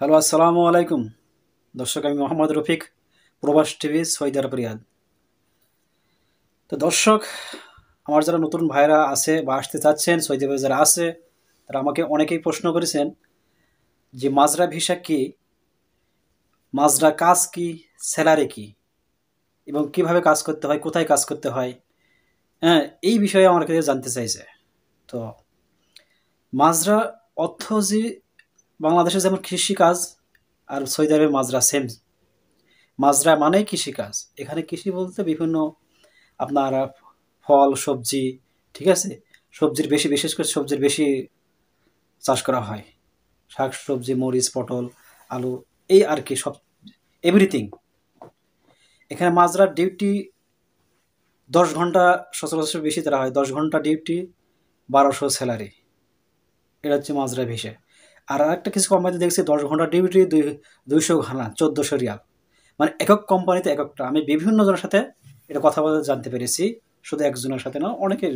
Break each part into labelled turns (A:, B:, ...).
A: hello আসসালামু আলাইকুম দর্শক আমি মোহাম্মদ রফিক প্রবাস টিভি সৈদার প্রিয়াদ তো দর্শক আমার যারা নতুন ভাইরা আছে বা আসতে চাচ্ছেন সৈদা যারা আছে তারা আমাকে অনেকেই প্রশ্ন করেছেন যে মাজরা ভিসা কি মাজরা কাজ কি স্যালারি কি এবং কিভাবে কাজ করতে হয় কোথায় কাজ করতে হয় হ্যাঁ এই বিষয়ে আমার কাছে জানতে চাইছে তো মাজরা অর্থ যে বাংলাদেশে যেমন কৃষিকাজ আর সৌদি আরবে মাজরা সেম মাজরা মানে কৃষিকাজ এখানে কৃষি বলতে বিভিন্ন আপনার ফল সবজি ঠিক আছে সবজির বেশি বিশেষ করে সবজির বেশি চাষ করা হয় শাক সবজি মরিচ পটল আলু এই আর কি সব এভরিথিং এখানে মাজরার ডিউটি দশ ঘন্টা সচরাচর বেশি তারা হয় দশ ঘন্টা ডিউটি বারোশো স্যালারি এটা হচ্ছে মাজরা ভিসা আর আরেকটা কিছু কোম্পানিতে দেখছি দশ ঘন্টা ডিউটি দুই দুইশো ঘানা চোদ্দোশো রিয়াল মানে একক কোম্পানিতে এককটা আমি বিভিন্ন জনের সাথে এটা কথা বলে জানতে পেরেছি শুধু একজনের সাথে না অনেকের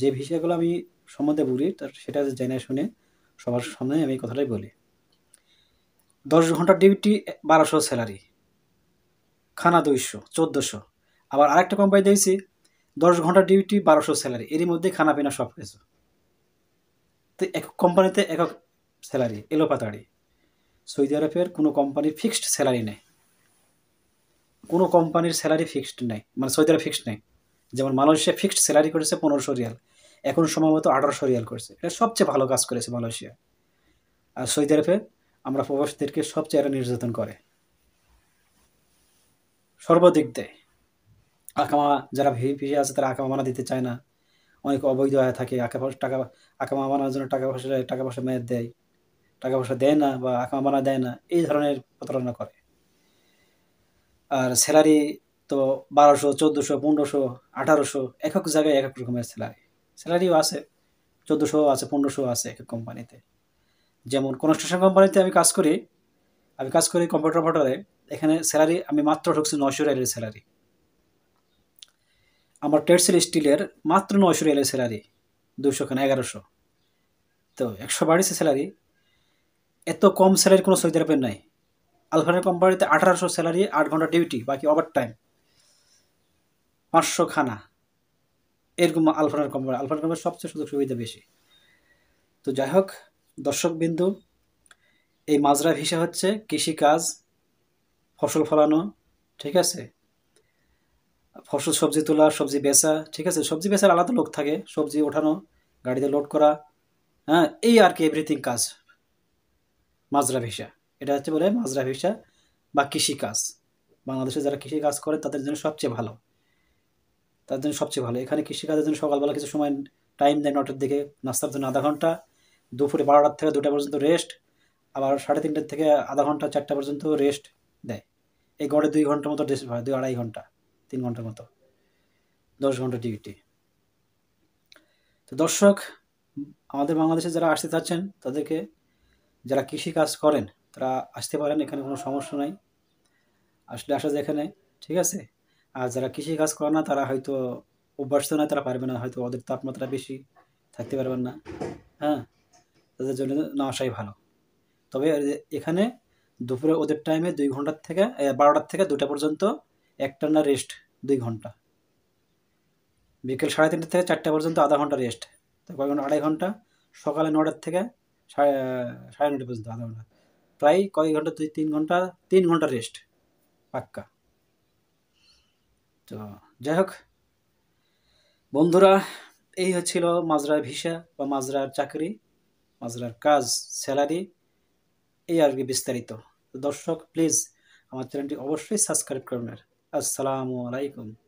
A: যে বিষয়গুলো আমি সম্বন্ধে বলি তার সেটা জেনে শুনে সবার সামনে আমি কথাটাই বলি দশ ঘন্টা ডিউটি বারোশো স্যালারি খানা দুইশো চোদ্দোশো আবার আরেকটা কোম্পানি দেখছি দশ ঘন্টা ডিউটি বারোশো স্যালারি এরই মধ্যে খানা পিনা সব কিছু তো এক কোম্পানিতে একক স্যালারি এলোপাতাড়ি সৌদি আরবের কোনো কোম্পানির ফিক্সড স্যালারি নেই কোনো কোম্পানির স্যালারি ফিক্সড নেই মানে সৌদি আরব ফিক্সড নেই যেমন মালয়েশিয়া ফিক্সড স্যালারি করেছে পনেরোশো রিয়াল এখন সম্ভবত আঠারোশো রিয়াল করেছে এটা সবচেয়ে ভালো কাজ করেছে মালয়েশিয়া আর সৌদি আরবে আমরা প্রবাসীদেরকে সবচেয়ে আরও নির্যাতন করে সর্বদিক দেয় আকামা যারা ভিপিসি আছে তারা আকামা মানা দিতে চায় না অনেক অবৈধ হয়ে থাকে আঁকা টাকা আঁকা মানার জন্য টাকা পয়সা টাকা পয়সা মেয়ের দেয় টাকা পয়সা দেয় না বা আঁকা বানা দেয় না এই ধরনের প্রতারণা করে আর স্যালারি তো বারোশো চোদ্দোশো পনেরোশো আঠারোশো এক এক জায়গায় এক এক রকমের স্যালারি স্যালারিও আছে চোদ্দোশো আছে পনেরোশো আছে এক এক কোম্পানিতে যেমন কনস্ট্রাকশন কোম্পানিতে আমি কাজ করি আমি কাজ করি কম্পিউটার অপারেটরে এখানে স্যালারি আমি মাত্র ঢুকছি নয়শো রিয়ালের স্যালারি আমার টেটসেল স্টিলের মাত্র নয়শো রিয়ালের স্যালারি দুশো কেন এগারোশো তো একশো বাড়িছে স্যালারি এত কম স্যালারি কোনো সৌদি আরবের নাই আলফানের কোম্পানিতে আঠারোশো স্যালারি আট ঘন্টা ডিউটি বাকি ওভার টাইম পাঁচশো খানা এরকম আলফানের কোম্পানি আলফানের কোম্পানির সবচেয়ে সুযোগ সুবিধা বেশি তো যাই হোক দর্শকবিন্দু এই মাজরা ভিসা হচ্ছে কৃষিকাজ ফসল ফলানো ঠিক আছে ফসল সবজি তোলা সবজি বেচা ঠিক আছে সবজি বেচার আলাদা লোক থাকে সবজি ওঠানো গাড়িতে লোড করা হ্যাঁ এই আর কি এভরিথিং কাজ মাজরা ভিসা এটা হচ্ছে বলে মাজরা ভিসা বা কৃষিকাজ বাংলাদেশে যারা কৃষিকাজ করে তাদের জন্য সবচেয়ে ভালো তাদের জন্য সবচেয়ে ভালো এখানে কৃষিকাজের জন্য সকালবেলা কিছু সময় টাইম দেয় নটার দিকে নাস্তার জন্য আধা ঘন্টা দুপুরে বারোটার থেকে দুটা পর্যন্ত রেস্ট আবার সাড়ে তিনটার থেকে আধা ঘন্টা চারটা পর্যন্ত রেস্ট দেয় এই গড়ে দুই ঘন্টার মতো রেস্ট হয় দুই আড়াই ঘন্টা তিন ঘন্টার মতো দশ ঘন্টা ডিউটি তো দর্শক আমাদের বাংলাদেশে যারা আসতে চাচ্ছেন তাদেরকে যারা কৃষি কাজ করেন তারা আসতে পারেন এখানে কোনো সমস্যা নাই আসলে আসা যায় এখানে ঠিক আছে আর যারা কৃষি কাজ করে না তারা হয়তো অভ্যস্ত না তারা পারবে না হয়তো ওদের তাপমাত্রা বেশি থাকতে পারবেন না হ্যাঁ তাদের জন্য না আসাই ভালো তবে এখানে দুপুরে ওদের টাইমে দুই ঘন্টার থেকে বারোটার থেকে দুটা পর্যন্ত একটা না রেস্ট দুই ঘন্টা বিকেল সাড়ে তিনটা থেকে চারটা পর্যন্ত আধা ঘন্টা রেস্ট তারপর আড়াই ঘন্টা সকালে নটার থেকে সাড়ে নটা পর্যন্ত আধা ঘন্টা প্রায় কয়েক ঘন্টা দুই তিন ঘন্টা তিন ঘন্টা রেস্ট পাক্কা তো যাই হোক বন্ধুরা এই হচ্ছিল মাজরার ভিসা বা মাজরার চাকরি মাজরার কাজ স্যালারি এই আর কি বিস্তারিত দর্শক প্লিজ আমার চ্যানেলটি অবশ্যই সাবস্ক্রাইব করবেন আসসালামু আলাইকুম